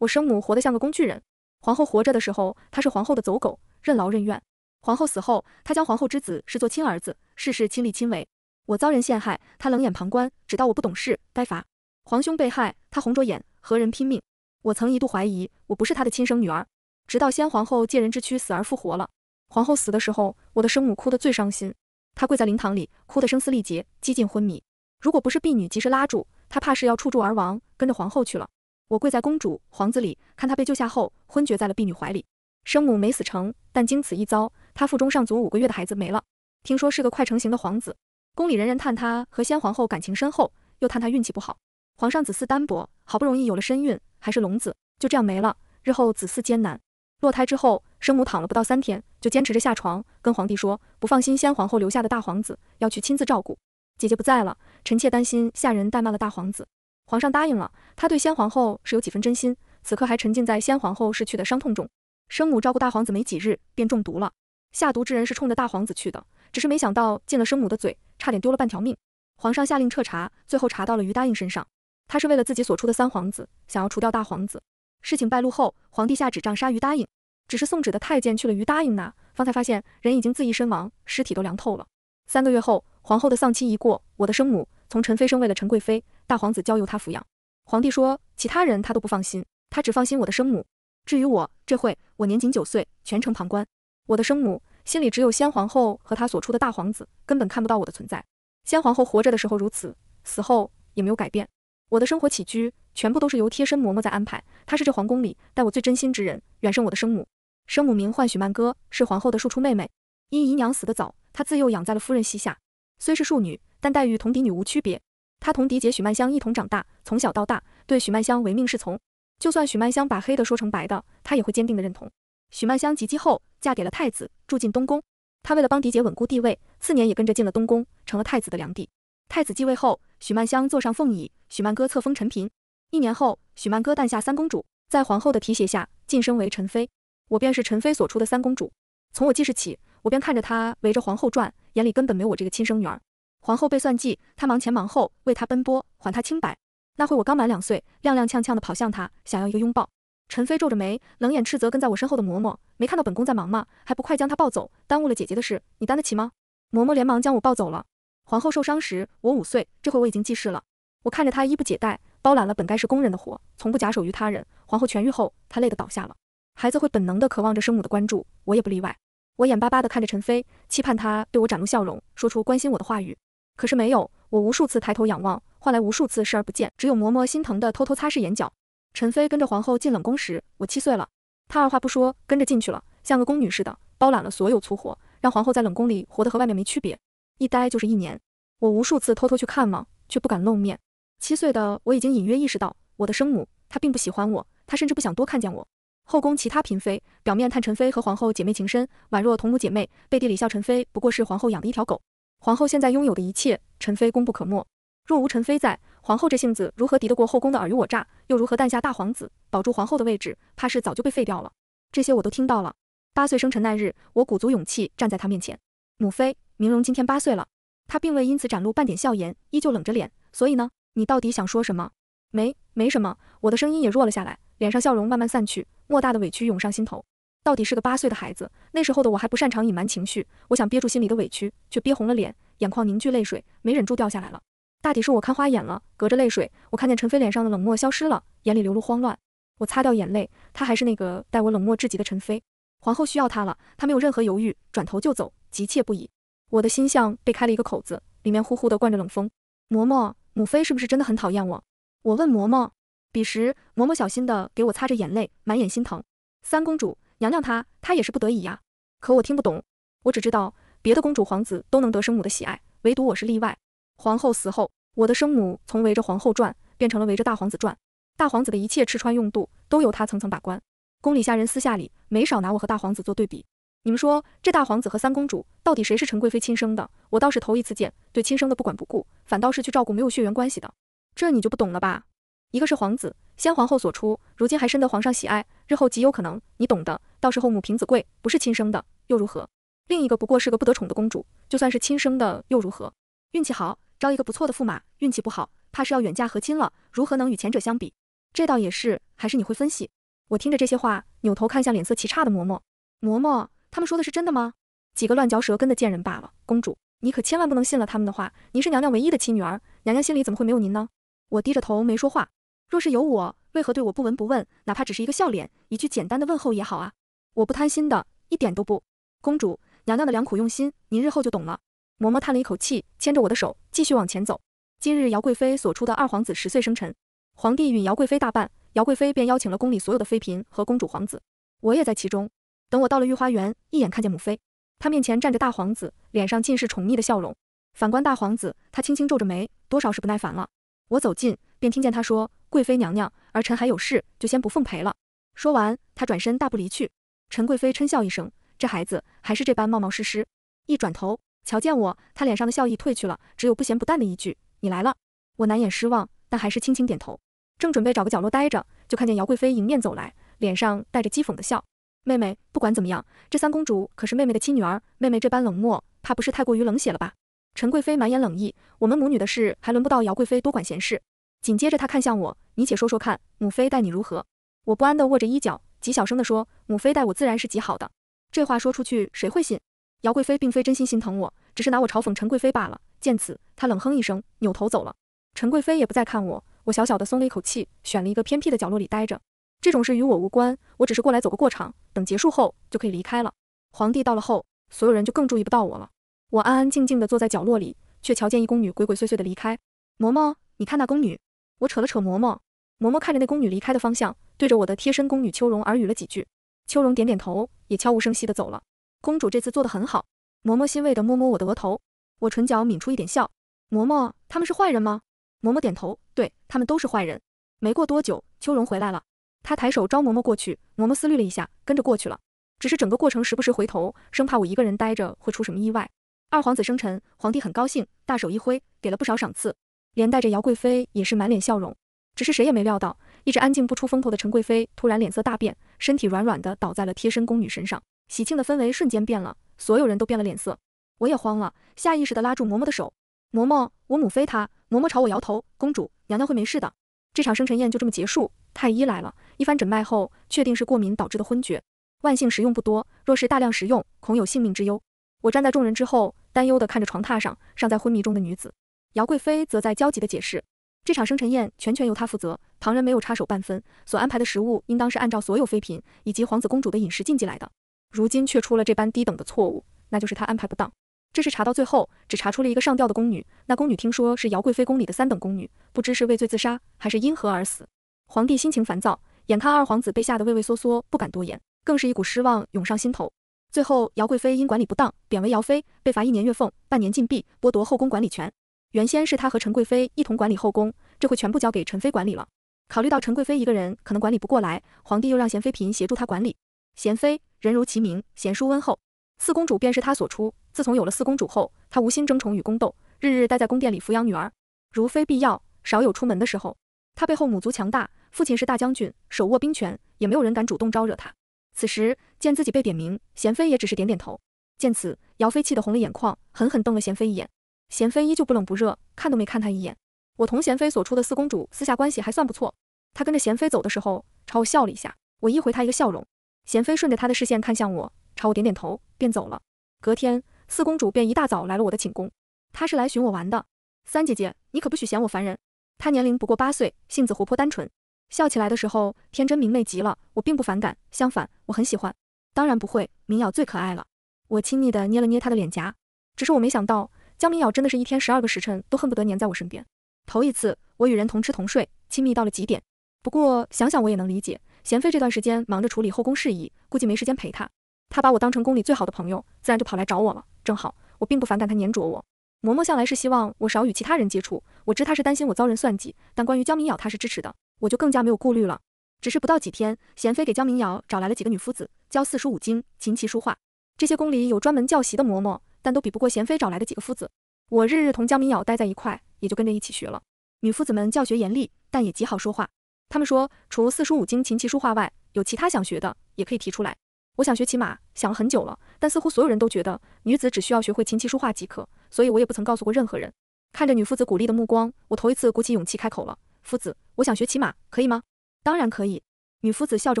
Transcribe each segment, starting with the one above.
我生母活得像个工具人。皇后活着的时候，她是皇后的走狗，任劳任怨。皇后死后，她将皇后之子视作亲儿子，事事亲力亲为。我遭人陷害，她冷眼旁观，只道我不懂事，该罚。皇兄被害，她红着眼，和人拼命。我曾一度怀疑我不是她的亲生女儿，直到先皇后借人之躯死而复活了。皇后死的时候，我的生母哭得最伤心，她跪在灵堂里，哭得声嘶力竭，几近昏迷。如果不是婢女及时拉住，她怕是要触柱而亡，跟着皇后去了。我跪在公主皇子里，看他被救下后昏厥在了婢女怀里。生母没死成，但经此一遭，他腹中尚足五个月的孩子没了。听说是个快成型的皇子，宫里人人叹他和先皇后感情深厚，又叹他运气不好。皇上子嗣单薄，好不容易有了身孕，还是龙子，就这样没了，日后子嗣艰难。落胎之后，生母躺了不到三天，就坚持着下床，跟皇帝说不放心先皇后留下的大皇子，要去亲自照顾。姐姐不在了，臣妾担心下人怠慢了大皇子。皇上答应了，他对先皇后是有几分真心。此刻还沉浸在先皇后逝去的伤痛中。生母照顾大皇子没几日，便中毒了。下毒之人是冲着大皇子去的，只是没想到进了生母的嘴，差点丢了半条命。皇上下令彻查，最后查到了于答应身上。他是为了自己所出的三皇子，想要除掉大皇子。事情败露后，皇帝下旨杖杀于答应。只是送旨的太监去了于答应那，方才发现人已经自缢身亡，尸体都凉透了。三个月后，皇后的丧期一过，我的生母从陈妃升为了陈贵妃。大皇子交由他抚养。皇帝说：“其他人他都不放心，他只放心我的生母。至于我，这会我年仅九岁，全程旁观。我的生母心里只有先皇后和她所出的大皇子，根本看不到我的存在。先皇后活着的时候如此，死后也没有改变。我的生活起居全部都是由贴身嬷嬷在安排，她是这皇宫里待我最真心之人，远胜我的生母。生母名唤许曼歌，是皇后的庶出妹妹。因姨娘死得早，她自幼养在了夫人膝下。虽是庶女，但待遇同嫡女无区别。”他同嫡姐许曼香一同长大，从小到大对许曼香唯命是从。就算许曼香把黑的说成白的，他也会坚定的认同。许曼香及笄后嫁给了太子，住进东宫。他为了帮嫡姐稳固地位，次年也跟着进了东宫，成了太子的良娣。太子继位后，许曼香坐上凤椅，许曼歌册封陈嫔。一年后，许曼歌诞下三公主，在皇后的提携下晋升为陈妃。我便是陈妃所出的三公主。从我记事起，我便看着她围着皇后转，眼里根本没有我这个亲生女儿。皇后被算计，她忙前忙后为他奔波，还他清白。那会我刚满两岁，踉踉跄跄地跑向他，想要一个拥抱。陈妃皱着眉，冷眼斥责跟在我身后的嬷嬷：“没看到本宫在忙吗？还不快将她抱走，耽误了姐姐的事，你担得起吗？”嬷嬷连忙将我抱走了。皇后受伤时，我五岁，这回我已经记事了。我看着她衣不解带，包揽了本该是工人的活，从不假手于他人。皇后痊愈后，她累得倒下了。孩子会本能地渴望着生母的关注，我也不例外。我眼巴巴地看着陈妃，期盼她对我展露笑容，说出关心我的话语。可是没有，我无数次抬头仰望，换来无数次视而不见。只有嬷嬷心疼的偷偷擦拭眼角。陈妃跟着皇后进冷宫时，我七岁了。她二话不说跟着进去了，像个宫女似的，包揽了所有粗活，让皇后在冷宫里活得和外面没区别。一待就是一年。我无数次偷偷去看望，却不敢露面。七岁的我已经隐约意识到，我的生母她并不喜欢我，她甚至不想多看见我。后宫其他嫔妃表面叹陈妃和皇后姐妹情深，宛若同母姐妹，背地里笑陈妃不过是皇后养的一条狗。皇后现在拥有的一切，陈妃功不可没。若无陈妃在，皇后这性子如何敌得过后宫的尔虞我诈？又如何诞下大皇子，保住皇后的位置？怕是早就被废掉了。这些我都听到了。八岁生辰那日，我鼓足勇气站在她面前，母妃，明容今天八岁了。她并未因此展露半点笑颜，依旧冷着脸。所以呢？你到底想说什么？没，没什么。我的声音也弱了下来，脸上笑容慢慢散去，莫大的委屈涌上心头。到底是个八岁的孩子，那时候的我还不擅长隐瞒情绪，我想憋住心里的委屈，却憋红了脸，眼眶凝聚泪水，没忍住掉下来了。大抵是我看花眼了，隔着泪水，我看见陈飞脸上的冷漠消失了，眼里流露慌乱。我擦掉眼泪，他还是那个待我冷漠至极的陈飞。皇后需要他了，他没有任何犹豫，转头就走，急切不已。我的心像被开了一个口子，里面呼呼的灌着冷风。嬷嬷，母妃是不是真的很讨厌我？我问嬷嬷。彼时，嬷嬷小心的给我擦着眼泪，满眼心疼。三公主。娘娘她她也是不得已呀。可我听不懂，我只知道别的公主皇子都能得生母的喜爱，唯独我是例外。皇后死后，我的生母从围着皇后转变成了围着大皇子转，大皇子的一切吃穿用度都由她层层把关，宫里下人私下里没少拿我和大皇子做对比。你们说这大皇子和三公主到底谁是陈贵妃亲生的？我倒是头一次见对亲生的不管不顾，反倒是去照顾没有血缘关系的，这你就不懂了吧？一个是皇子，先皇后所出，如今还深得皇上喜爱，日后极有可能，你懂的。到时候母凭子贵，不是亲生的又如何？另一个不过是个不得宠的公主，就算是亲生的又如何？运气好招一个不错的驸马，运气不好怕是要远嫁和亲了，如何能与前者相比？这倒也是，还是你会分析。我听着这些话，扭头看向脸色极差的嬷嬷。嬷嬷，他们说的是真的吗？几个乱嚼舌根的贱人罢了。公主，你可千万不能信了他们的话。您是娘娘唯一的亲女儿，娘娘心里怎么会没有您呢？我低着头没说话。若是有我，为何对我不闻不问？哪怕只是一个笑脸，一句简单的问候也好啊！我不贪心的，一点都不。公主、娘娘的良苦用心，您日后就懂了。嬷嬷叹了一口气，牵着我的手继续往前走。今日姚贵妃所出的二皇子十岁生辰，皇帝允姚贵妃大办，姚贵妃便邀请了宫里所有的妃嫔和公主、皇子，我也在其中。等我到了御花园，一眼看见母妃，她面前站着大皇子，脸上尽是宠溺的笑容。反观大皇子，他轻轻皱着眉，多少是不耐烦了。我走近。便听见他说：“贵妃娘娘，儿臣还有事，就先不奉陪了。”说完，他转身大步离去。陈贵妃嗔笑一声：“这孩子还是这般冒冒失失。”一转头瞧见我，她脸上的笑意褪去了，只有不咸不淡的一句：“你来了。”我难掩失望，但还是轻轻点头。正准备找个角落待着，就看见姚贵妃迎面走来，脸上带着讥讽的笑：“妹妹，不管怎么样，这三公主可是妹妹的亲女儿，妹妹这般冷漠，怕不是太过于冷血了吧？”陈贵妃满眼冷意：“我们母女的事，还轮不到姚贵妃多管闲事。”紧接着，他看向我，你且说说看，母妃待你如何？我不安地握着衣角，极小声地说：“母妃待我自然是极好的。”这话说出去，谁会信？姚贵妃并非真心心疼我，只是拿我嘲讽陈贵妃罢了。见此，她冷哼一声，扭头走了。陈贵妃也不再看我，我小小的松了一口气，选了一个偏僻的角落里待着。这种事与我无关，我只是过来走个过场，等结束后就可以离开了。皇帝到了后，所有人就更注意不到我了。我安安静静地坐在角落里，却瞧见一宫女鬼鬼祟祟地离开。嬷嬷，你看那宫女。我扯了扯嬷嬷，嬷嬷看着那宫女离开的方向，对着我的贴身宫女秋容耳语了几句，秋容点点头，也悄无声息的走了。公主这次做的很好，嬷嬷欣慰的摸摸我的额头，我唇角抿出一点笑。嬷嬷，他们是坏人吗？嬷嬷点头，对他们都是坏人。没过多久，秋容回来了，她抬手招嬷嬷过去，嬷嬷思虑了一下，跟着过去了，只是整个过程时不时回头，生怕我一个人待着会出什么意外。二皇子生辰，皇帝很高兴，大手一挥，给了不少赏赐。连带着姚贵妃也是满脸笑容，只是谁也没料到，一直安静不出风头的陈贵妃突然脸色大变，身体软软的倒在了贴身宫女身上。喜庆的氛围瞬间变了，所有人都变了脸色，我也慌了，下意识的拉住嬷嬷的手。嬷嬷，我母妃她……嬷嬷朝我摇头，公主娘娘会没事的。这场生辰宴就这么结束。太医来了，一番诊脉后，确定是过敏导致的昏厥，万幸食用不多，若是大量食用，恐有性命之忧。我站在众人之后，担忧的看着床榻上尚在昏迷中的女子。姚贵妃则在焦急地解释，这场生辰宴全权由她负责，旁人没有插手半分，所安排的食物应当是按照所有妃嫔以及皇子公主的饮食禁忌来的。如今却出了这般低等的错误，那就是她安排不当。这事查到最后，只查出了一个上吊的宫女，那宫女听说是姚贵妃宫里的三等宫女，不知是畏罪自杀还是因何而死。皇帝心情烦躁，眼看二皇子被吓得畏畏缩缩，不敢多言，更是一股失望涌上心头。最后，姚贵妃因管理不当贬为姚妃，被罚一年月俸，半年禁闭，剥夺后宫管理权。原先是他和陈贵妃一同管理后宫，这回全部交给陈妃管理了。考虑到陈贵妃一个人可能管理不过来，皇帝又让贤妃嫔协助她管理。贤妃人如其名，贤淑温厚，四公主便是她所出。自从有了四公主后，她无心争宠与宫斗，日日待在宫殿里抚养女儿，如非必要，少有出门的时候。她背后母族强大，父亲是大将军，手握兵权，也没有人敢主动招惹她。此时见自己被点名，贤妃也只是点点头。见此，姚妃气得红了眼眶，狠狠瞪了贤妃一眼。贤妃依旧不冷不热，看都没看她一眼。我同贤妃所出的四公主私下关系还算不错。她跟着贤妃走的时候，朝我笑了一下，我一回她一个笑容。贤妃顺着她的视线看向我，朝我点点头，便走了。隔天，四公主便一大早来了我的寝宫。她是来寻我玩的。三姐姐，你可不许嫌我烦人。她年龄不过八岁，性子活泼单纯，笑起来的时候天真明媚极了。我并不反感，相反，我很喜欢。当然不会，明瑶最可爱了。我亲昵的捏了捏她的脸颊，只是我没想到。江明瑶真的是一天十二个时辰都恨不得黏在我身边，头一次我与人同吃同睡，亲密到了极点。不过想想我也能理解，贤妃这段时间忙着处理后宫事宜，估计没时间陪她。她把我当成宫里最好的朋友，自然就跑来找我了。正好我并不反感她黏着我。嬷嬷向来是希望我少与其他人接触，我知她是担心我遭人算计，但关于江明瑶她是支持的，我就更加没有顾虑了。只是不到几天，贤妃给江明瑶找来了几个女夫子，教四书五经、琴棋书画。这些宫里有专门教习的嬷嬷。但都比不过贤妃找来的几个夫子。我日日同江明瑶待在一块，也就跟着一起学了。女夫子们教学严厉，但也极好说话。他们说，除四书五经、琴棋书画外，有其他想学的也可以提出来。我想学骑马，想了很久了，但似乎所有人都觉得女子只需要学会琴棋书画即可，所以我也不曾告诉过任何人。看着女夫子鼓励的目光，我头一次鼓起勇气开口了：“夫子，我想学骑马，可以吗？”“当然可以。”女夫子笑着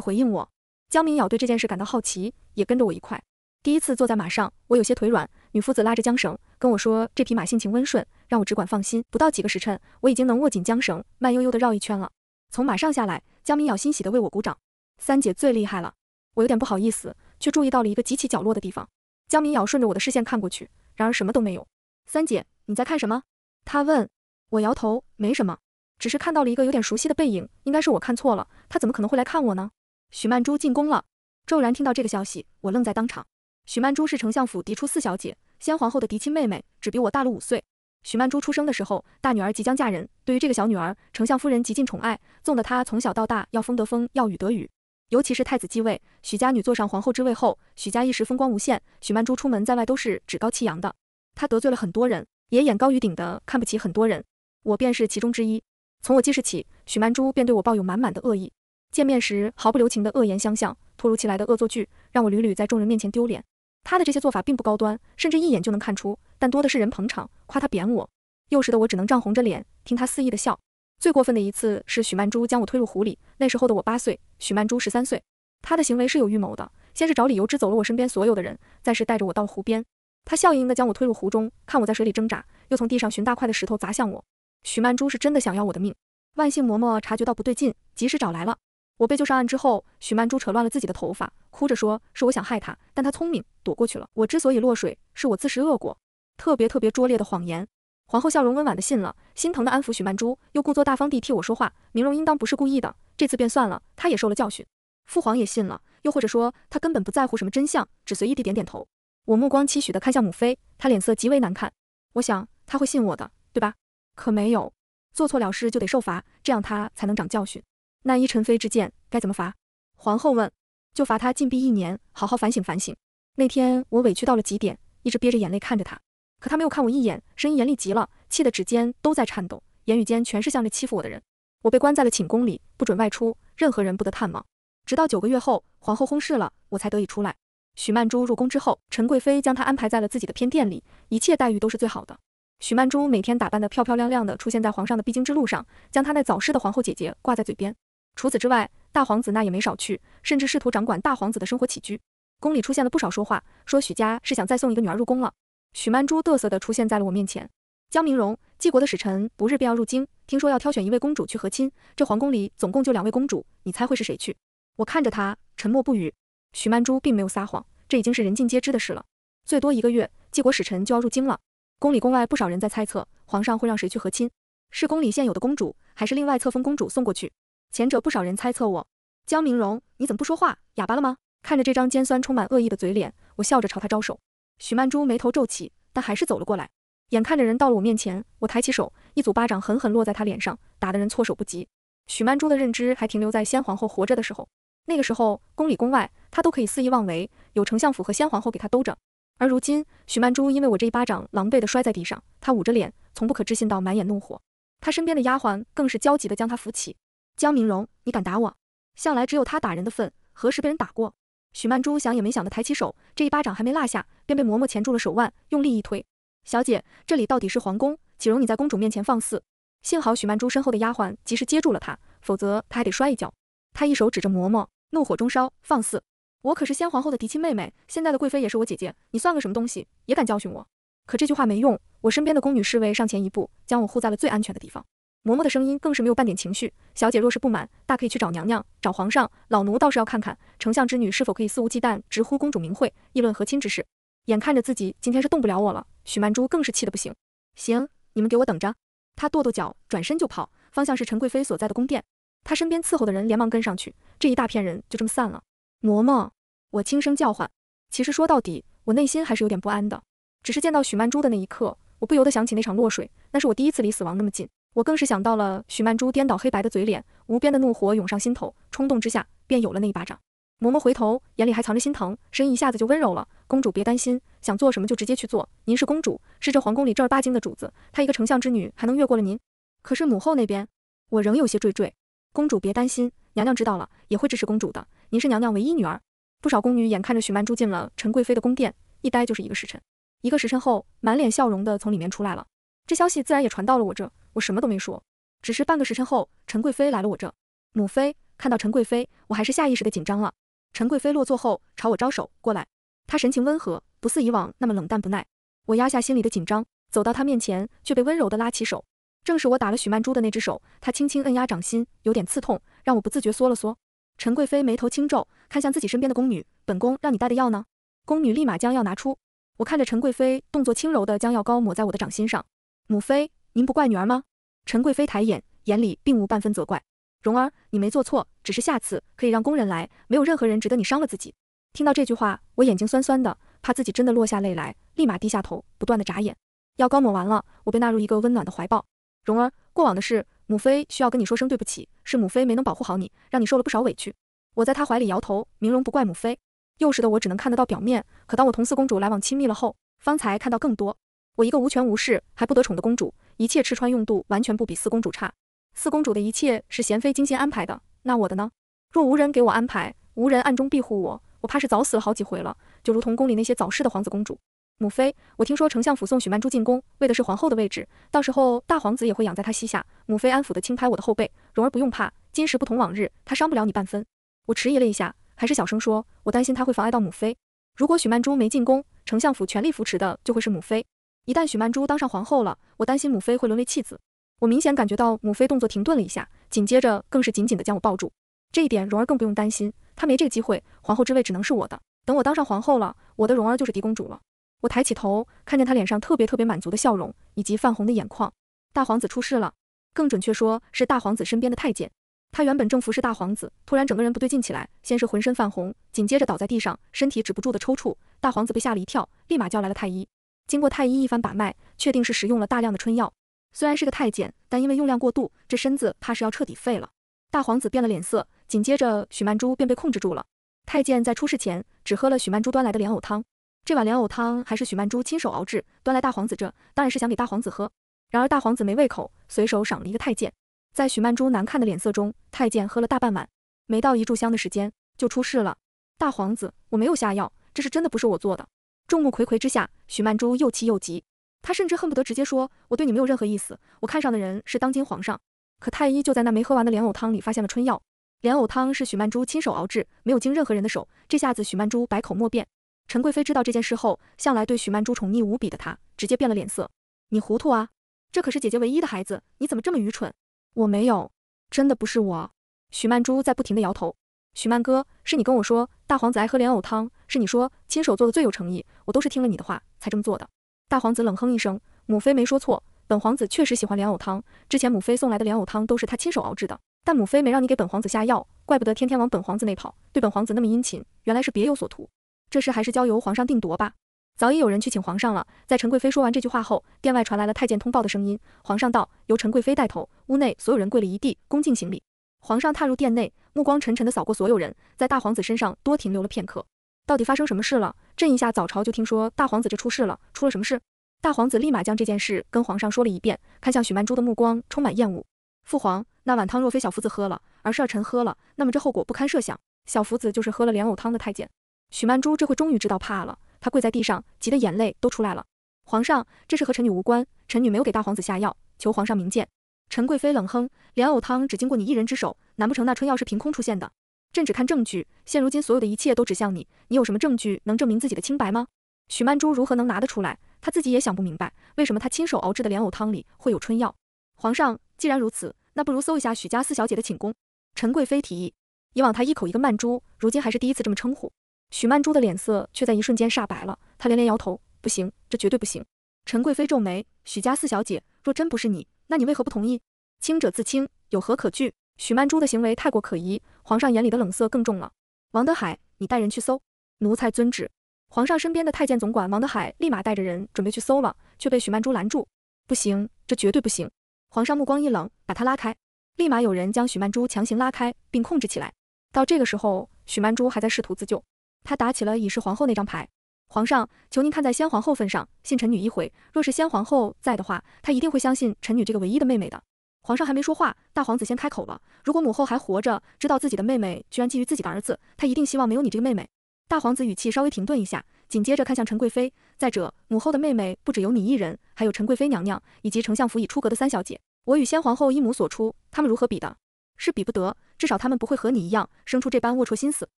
回应我。江明瑶对这件事感到好奇，也跟着我一块。第一次坐在马上，我有些腿软。女夫子拉着缰绳跟我说：“这匹马性情温顺，让我只管放心。”不到几个时辰，我已经能握紧缰绳，慢悠悠地绕一圈了。从马上下来，江明瑶欣喜地为我鼓掌。三姐最厉害了。我有点不好意思，却注意到了一个极其角落的地方。江明瑶顺着我的视线看过去，然而什么都没有。三姐，你在看什么？她问。我摇头，没什么，只是看到了一个有点熟悉的背影，应该是我看错了。他怎么可能会来看我呢？许曼珠进宫了。骤然听到这个消息，我愣在当场。许曼珠是丞相府嫡出四小姐，先皇后的嫡亲妹妹，只比我大了五岁。许曼珠出生的时候，大女儿即将嫁人，对于这个小女儿，丞相夫人极尽宠爱，纵得她从小到大要风得风，要雨得雨。尤其是太子继位，许家女坐上皇后之位后，许家一时风光无限。许曼珠出门在外都是趾高气扬的，她得罪了很多人，也眼高于顶的看不起很多人。我便是其中之一。从我记事起，许曼珠便对我抱有满满的恶意，见面时毫不留情的恶言相向，突如其来的恶作剧让我屡屡在众人面前丢脸。他的这些做法并不高端，甚至一眼就能看出，但多的是人捧场，夸他贬我。幼时的我只能涨红着脸听他肆意的笑。最过分的一次是许曼珠将我推入湖里，那时候的我八岁，许曼珠十三岁。他的行为是有预谋的，先是找理由支走了我身边所有的人，再是带着我到湖边，他笑盈盈的将我推入湖中，看我在水里挣扎，又从地上寻大块的石头砸向我。许曼珠是真的想要我的命。万幸嬷嬷察觉到不对劲，及时找来了。我被救上岸之后，许曼珠扯乱了自己的头发，哭着说：“是我想害他，但他聪明，躲过去了。我之所以落水，是我自食恶果，特别特别拙劣的谎言。”皇后笑容温婉地信了，心疼地安抚许曼珠，又故作大方地替我说话：“明荣应当不是故意的，这次便算了，他也受了教训。”父皇也信了，又或者说他根本不在乎什么真相，只随意地点点头。我目光期许地看向母妃，她脸色极为难看。我想他会信我的，对吧？可没有做错了事就得受罚，这样他才能长教训。那依陈妃之见，该怎么罚？皇后问。就罚她禁闭一年，好好反省反省。那天我委屈到了极点，一直憋着眼泪看着她，可她没有看我一眼，声音严厉极了，气得指尖都在颤抖，言语间全是向着欺负我的人。我被关在了寝宫里，不准外出，任何人不得探望，直到九个月后，皇后薨逝了，我才得以出来。许曼珠入宫之后，陈贵妃将她安排在了自己的偏殿里，一切待遇都是最好的。许曼珠每天打扮得漂漂亮亮的，出现在皇上的必经之路上，将她那早逝的皇后姐姐挂在嘴边。除此之外，大皇子那也没少去，甚至试图掌管大皇子的生活起居。宫里出现了不少说话，说许家是想再送一个女儿入宫了。许曼珠嘚瑟的出现在了我面前。江明荣，纪国的使臣不日便要入京，听说要挑选一位公主去和亲。这皇宫里总共就两位公主，你猜会是谁去？我看着他，沉默不语。许曼珠并没有撒谎，这已经是人尽皆知的事了。最多一个月，纪国使臣就要入京了。宫里宫外不少人在猜测，皇上会让谁去和亲？是宫里现有的公主，还是另外册封公主送过去？前者不少人猜测我，江明荣，你怎么不说话？哑巴了吗？看着这张尖酸、充满恶意的嘴脸，我笑着朝他招手。许曼珠眉头皱起，但还是走了过来。眼看着人到了我面前，我抬起手，一组巴掌狠狠落在他脸上，打的人措手不及。许曼珠的认知还停留在先皇后活着的时候，那个时候宫里宫外她都可以肆意妄为，有丞相府和先皇后给她兜着。而如今，许曼珠因为我这一巴掌，狼狈地摔在地上，她捂着脸，从不可置信到满眼怒火。她身边的丫鬟更是焦急地将她扶起。江明荣，你敢打我？向来只有他打人的份，何时被人打过？许曼珠想也没想的抬起手，这一巴掌还没落下，便被嬷嬷钳住了手腕，用力一推。小姐，这里到底是皇宫，岂容你在公主面前放肆？幸好许曼珠身后的丫鬟及时接住了她，否则她还得摔一跤。她一手指着嬷嬷，怒火中烧，放肆！我可是先皇后的嫡亲妹妹，现在的贵妃也是我姐姐，你算个什么东西，也敢教训我？可这句话没用，我身边的宫女侍卫上前一步，将我护在了最安全的地方。嬷嬷的声音更是没有半点情绪。小姐若是不满，大可以去找娘娘、找皇上。老奴倒是要看看，丞相之女是否可以肆无忌惮直呼公主名讳，议论和亲之事。眼看着自己今天是动不了我了，许曼珠更是气得不行。行，你们给我等着。她跺跺脚，转身就跑，方向是陈贵妃所在的宫殿。她身边伺候的人连忙跟上去，这一大片人就这么散了。嬷嬷，我轻声叫唤。其实说到底，我内心还是有点不安的。只是见到许曼珠的那一刻，我不由得想起那场落水，那是我第一次离死亡那么近。我更是想到了许曼珠颠倒黑白的嘴脸，无边的怒火涌上心头，冲动之下便有了那一巴掌。嬷嬷回头，眼里还藏着心疼，声音一下子就温柔了：“公主别担心，想做什么就直接去做。您是公主，是这皇宫里正儿八经的主子，她一个丞相之女还能越过了您？可是母后那边，我仍有些惴惴。公主别担心，娘娘知道了也会支持公主的。您是娘娘唯一女儿。”不少宫女眼看着许曼珠进了陈贵妃的宫殿，一待就是一个时辰。一个时辰后，满脸笑容的从里面出来了。这消息自然也传到了我这。我什么都没说，只是半个时辰后，陈贵妃来了我这。母妃看到陈贵妃，我还是下意识的紧张了。陈贵妃落座后，朝我招手过来，她神情温和，不似以往那么冷淡不耐。我压下心里的紧张，走到她面前，却被温柔的拉起手，正是我打了许曼珠的那只手。她轻轻摁压掌心，有点刺痛，让我不自觉缩了缩。陈贵妃眉头轻皱，看向自己身边的宫女，本宫让你带的药呢？宫女立马将药拿出。我看着陈贵妃动作轻柔的将药膏抹在我的掌心上，母妃。您不怪女儿吗？陈贵妃抬眼，眼里并无半分责怪。蓉儿，你没做错，只是下次可以让宫人来，没有任何人值得你伤了自己。听到这句话，我眼睛酸酸的，怕自己真的落下泪来，立马低下头，不断的眨眼。药膏抹完了，我被纳入一个温暖的怀抱。蓉儿，过往的事，母妃需要跟你说声对不起，是母妃没能保护好你，让你受了不少委屈。我在她怀里摇头，明蓉不怪母妃。幼时的我只能看得到表面，可当我同四公主来往亲密了后，方才看到更多。我一个无权无势还不得宠的公主，一切吃穿用度完全不比四公主差。四公主的一切是贤妃精心安排的，那我的呢？若无人给我安排，无人暗中庇护我，我怕是早死了好几回了。就如同宫里那些早逝的皇子公主。母妃，我听说丞相府送许曼珠进宫，为的是皇后的位置，到时候大皇子也会养在她膝下。母妃安抚的轻拍我的后背，容儿不用怕，今时不同往日，她伤不了你半分。我迟疑了一下，还是小声说，我担心她会妨碍到母妃。如果许曼珠没进宫，丞相府全力扶持的就会是母妃。一旦许曼珠当上皇后了，我担心母妃会沦为弃子。我明显感觉到母妃动作停顿了一下，紧接着更是紧紧的将我抱住。这一点蓉儿更不用担心，她没这个机会，皇后之位只能是我的。等我当上皇后了，我的蓉儿就是嫡公主了。我抬起头，看见她脸上特别特别满足的笑容，以及泛红的眼眶。大皇子出事了，更准确说是大皇子身边的太监。他原本正服侍大皇子，突然整个人不对劲起来，先是浑身泛红，紧接着倒在地上，身体止不住的抽搐。大皇子被吓了一跳，立马叫来了太医。经过太医一番把脉，确定是食用了大量的春药。虽然是个太监，但因为用量过度，这身子怕是要彻底废了。大皇子变了脸色，紧接着许曼珠便被控制住了。太监在出事前只喝了许曼珠端来的莲藕汤，这碗莲藕汤还是许曼珠亲手熬制，端来大皇子这当然是想给大皇子喝。然而大皇子没胃口，随手赏了一个太监。在许曼珠难看的脸色中，太监喝了大半碗，没到一炷香的时间就出事了。大皇子，我没有下药，这是真的不是我做的。众目睽睽之下，许曼珠又气又急，她甚至恨不得直接说：“我对你没有任何意思，我看上的人是当今皇上。”可太医就在那没喝完的莲藕汤里发现了春药。莲藕汤是许曼珠亲手熬制，没有经任何人的手。这下子许曼珠百口莫辩。陈贵妃知道这件事后，向来对许曼珠宠溺无比的她，直接变了脸色：“你糊涂啊！这可是姐姐唯一的孩子，你怎么这么愚蠢？”“我没有，真的不是我。”许曼珠在不停的摇头。徐曼哥，是你跟我说大皇子爱喝莲藕汤，是你说亲手做的最有诚意，我都是听了你的话才这么做的。大皇子冷哼一声，母妃没说错，本皇子确实喜欢莲藕汤。之前母妃送来的莲藕汤都是他亲手熬制的，但母妃没让你给本皇子下药，怪不得天天往本皇子那跑，对本皇子那么殷勤，原来是别有所图。这事还是交由皇上定夺吧。早已有人去请皇上了。在陈贵妃说完这句话后，殿外传来了太监通报的声音。皇上道，由陈贵妃带头，屋内所有人跪了一地，恭敬行礼。皇上踏入殿内。目光沉沉地扫过所有人，在大皇子身上多停留了片刻。到底发生什么事了？朕一下早朝就听说大皇子这出事了，出了什么事？大皇子立马将这件事跟皇上说了一遍，看向许曼珠的目光充满厌恶。父皇，那碗汤若非小福子喝了，而是儿臣喝了，那么这后果不堪设想。小福子就是喝了莲藕汤的太监。许曼珠这回终于知道怕了，她跪在地上，急得眼泪都出来了。皇上，这事和臣女无关，臣女没有给大皇子下药，求皇上明鉴。陈贵妃冷哼，莲藕汤只经过你一人之手，难不成那春药是凭空出现的？朕只看证据，现如今所有的一切都指向你，你有什么证据能证明自己的清白吗？许曼珠如何能拿得出来？她自己也想不明白，为什么她亲手熬制的莲藕汤里会有春药？皇上，既然如此，那不如搜一下许家四小姐的寝宫。陈贵妃提议，以往她一口一个曼珠，如今还是第一次这么称呼。许曼珠的脸色却在一瞬间煞白了，她连连摇头，不行，这绝对不行。陈贵妃皱眉，许家四小姐若真不是你。那你为何不同意？清者自清，有何可惧？许曼珠的行为太过可疑，皇上眼里的冷色更重了。王德海，你带人去搜。奴才遵旨。皇上身边的太监总管王德海立马带着人准备去搜了，却被许曼珠拦住。不行，这绝对不行！皇上目光一冷，把他拉开。立马有人将许曼珠强行拉开，并控制起来。到这个时候，许曼珠还在试图自救，她打起了已是皇后那张牌。皇上，求您看在先皇后份上，信臣女一回。若是先皇后在的话，她一定会相信臣女这个唯一的妹妹的。皇上还没说话，大皇子先开口了。如果母后还活着，知道自己的妹妹居然觊觎自己的儿子，她一定希望没有你这个妹妹。大皇子语气稍微停顿一下，紧接着看向陈贵妃。再者，母后的妹妹不只有你一人，还有陈贵妃娘娘以及丞相府已出阁的三小姐。我与先皇后一母所出，她们如何比的？是比不得，至少她们不会和你一样生出这般龌龊心思。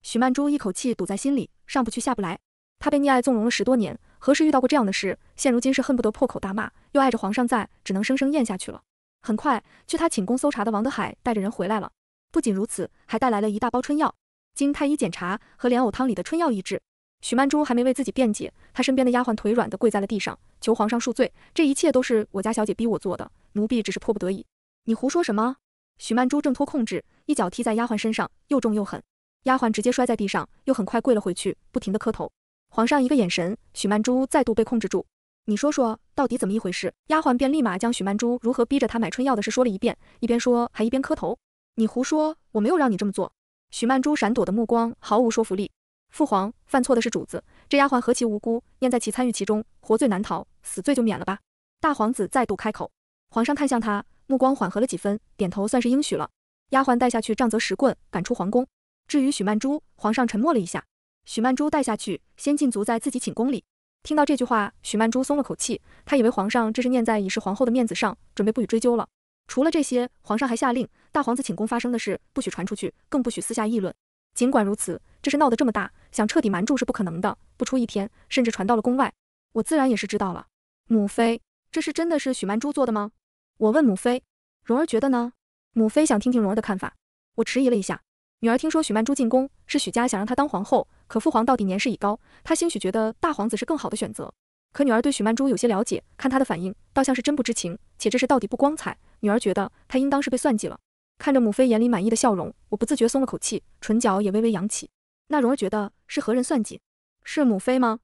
许曼珠一口气堵在心里，上不去下不来。他被溺爱纵容了十多年，何时遇到过这样的事？现如今是恨不得破口大骂，又碍着皇上在，只能生生咽下去了。很快，去他寝宫搜查的王德海带着人回来了。不仅如此，还带来了一大包春药。经太医检查，和莲藕汤里的春药一致。许曼珠还没为自己辩解，她身边的丫鬟腿软的跪在了地上，求皇上恕罪。这一切都是我家小姐逼我做的，奴婢只是迫不得已。你胡说什么？许曼珠挣脱控制，一脚踢在丫鬟身上，又重又狠，丫鬟直接摔在地上，又很快跪了回去，不停的磕头。皇上一个眼神，许曼珠再度被控制住。你说说，到底怎么一回事？丫鬟便立马将许曼珠如何逼着她买春药的事说了一遍，一边说还一边磕头。你胡说，我没有让你这么做。许曼珠闪躲的目光毫无说服力。父皇，犯错的是主子，这丫鬟何其无辜，念在其参与其中，活罪难逃，死罪就免了吧。大皇子再度开口。皇上看向他，目光缓和了几分，点头算是应许了。丫鬟带下去杖责十棍，赶出皇宫。至于许曼珠，皇上沉默了一下。许曼珠带下去，先禁足在自己寝宫里。听到这句话，许曼珠松了口气，她以为皇上这是念在已是皇后的面子上，准备不予追究了。除了这些，皇上还下令，大皇子寝宫发生的事不许传出去，更不许私下议论。尽管如此，这事闹得这么大，想彻底瞒住是不可能的。不出一天，甚至传到了宫外，我自然也是知道了。母妃，这事真的是许曼珠做的吗？我问母妃，蓉儿觉得呢？母妃想听听蓉儿的看法。我迟疑了一下。女儿听说许曼珠进宫，是许家想让她当皇后。可父皇到底年事已高，他兴许觉得大皇子是更好的选择。可女儿对许曼珠有些了解，看她的反应，倒像是真不知情。且这事到底不光彩，女儿觉得她应当是被算计了。看着母妃眼里满意的笑容，我不自觉松了口气，唇角也微微扬起。那蓉儿觉得是何人算计？是母妃吗？